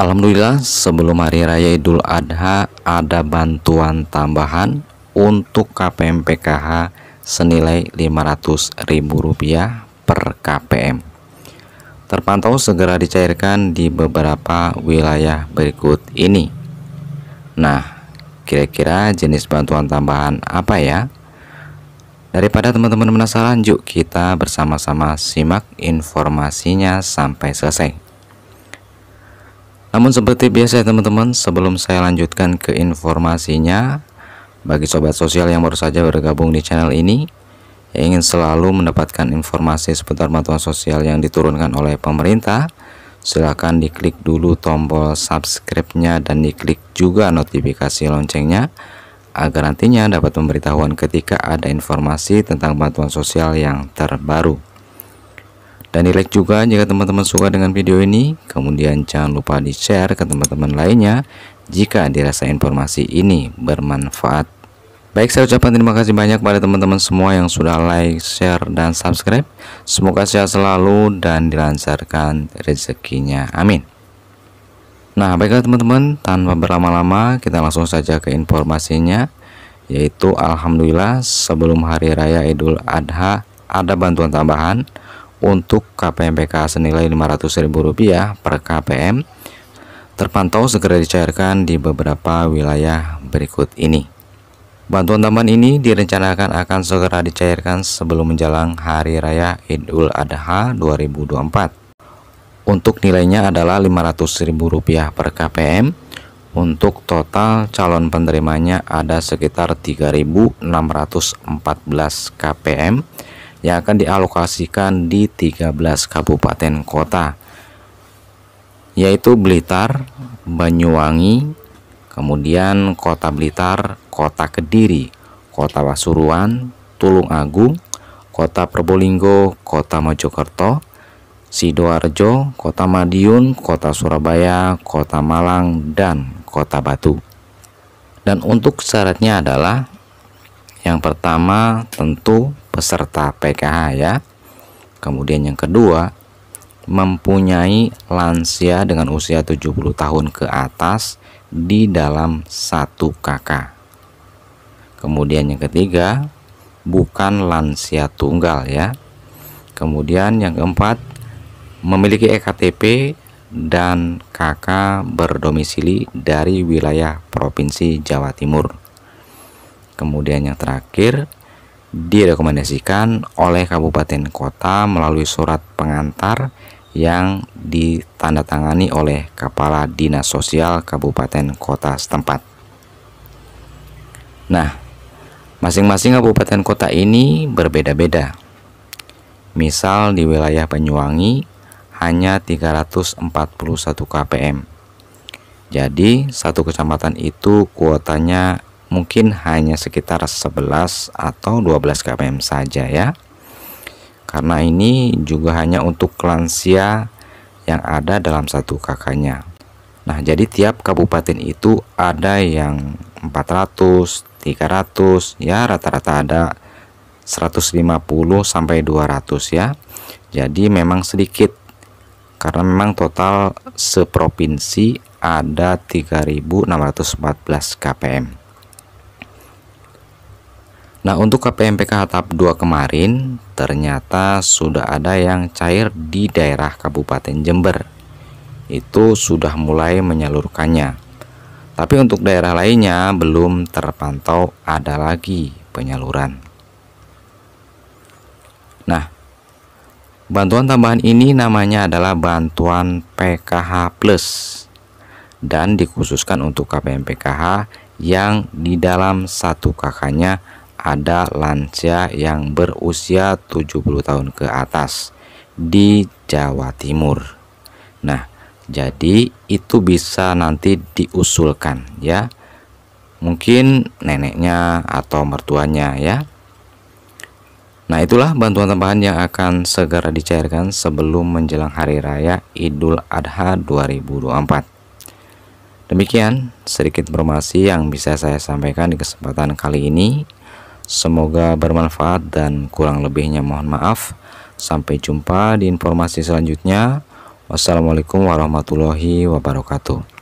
Alhamdulillah sebelum hari raya Idul Adha ada bantuan tambahan untuk KPM PKH senilai Rp500.000 per KPM. Terpantau segera dicairkan di beberapa wilayah berikut ini. Nah, kira-kira jenis bantuan tambahan apa ya? Daripada teman-teman penasaran, yuk kita bersama-sama simak informasinya sampai selesai. Namun seperti biasa ya, teman-teman, sebelum saya lanjutkan ke informasinya, bagi sobat sosial yang baru saja bergabung di channel ini, yang ingin selalu mendapatkan informasi seputar bantuan sosial yang diturunkan oleh pemerintah, silahkan diklik dulu tombol subscribe-nya dan diklik juga notifikasi loncengnya agar nantinya dapat pemberitahuan ketika ada informasi tentang bantuan sosial yang terbaru dan di like juga jika teman-teman suka dengan video ini kemudian jangan lupa di share ke teman-teman lainnya jika dirasa informasi ini bermanfaat baik saya ucapkan terima kasih banyak kepada teman-teman semua yang sudah like share dan subscribe semoga sehat selalu dan dilancarkan rezekinya amin nah baiklah teman-teman tanpa berlama-lama kita langsung saja ke informasinya yaitu Alhamdulillah sebelum hari raya Idul Adha ada bantuan tambahan untuk KPM PK senilai Rp500.000 per KPM terpantau segera dicairkan di beberapa wilayah berikut ini. Bantuan tambahan ini direncanakan akan segera dicairkan sebelum menjelang Hari Raya Idul Adha 2024. Untuk nilainya adalah Rp500.000 per KPM. Untuk total calon penerimanya ada sekitar 3.614 KPM yang akan dialokasikan di 13 kabupaten kota yaitu Blitar, Banyuwangi, kemudian Kota Blitar, Kota Kediri, Kota Pasuruan, Tulung Agung, Kota Probolinggo, Kota Mojokerto, Sidoarjo, Kota Madiun, Kota Surabaya, Kota Malang, dan Kota Batu. Dan untuk syaratnya adalah yang pertama tentu peserta PKH ya. Kemudian yang kedua mempunyai lansia dengan usia 70 tahun ke atas di dalam satu KK Kemudian yang ketiga bukan lansia tunggal ya. Kemudian yang keempat memiliki EKTP dan KK berdomisili dari wilayah Provinsi Jawa Timur. Kemudian yang terakhir direkomendasikan oleh kabupaten kota melalui surat pengantar yang ditandatangani oleh Kepala Dinas Sosial Kabupaten Kota setempat. Nah, masing-masing kabupaten kota ini berbeda-beda. Misal di wilayah Banyuwangi hanya 341 KPM. Jadi, satu kecamatan itu kuotanya mungkin hanya sekitar 11 atau 12 kpm saja ya karena ini juga hanya untuk lansia yang ada dalam satu kakaknya nah jadi tiap kabupaten itu ada yang 400 300 ya rata-rata ada 150 sampai 200 ya jadi memang sedikit karena memang total seprovinsi ada 3614 kpm Nah untuk KPMPK tahap 2 kemarin ternyata sudah ada yang cair di daerah Kabupaten Jember itu sudah mulai menyalurkannya tapi untuk daerah lainnya belum terpantau ada lagi penyaluran Nah bantuan tambahan ini namanya adalah bantuan PKH Plus dan dikhususkan untuk KPMPKH yang di dalam satu kakaknya ada lansia yang berusia 70 tahun ke atas di Jawa Timur. Nah, jadi itu bisa nanti diusulkan ya. Mungkin neneknya atau mertuanya ya. Nah, itulah bantuan tambahan yang akan segera dicairkan sebelum menjelang hari raya Idul Adha 2024. Demikian sedikit informasi yang bisa saya sampaikan di kesempatan kali ini. Semoga bermanfaat dan kurang lebihnya mohon maaf. Sampai jumpa di informasi selanjutnya. Wassalamualaikum warahmatullahi wabarakatuh.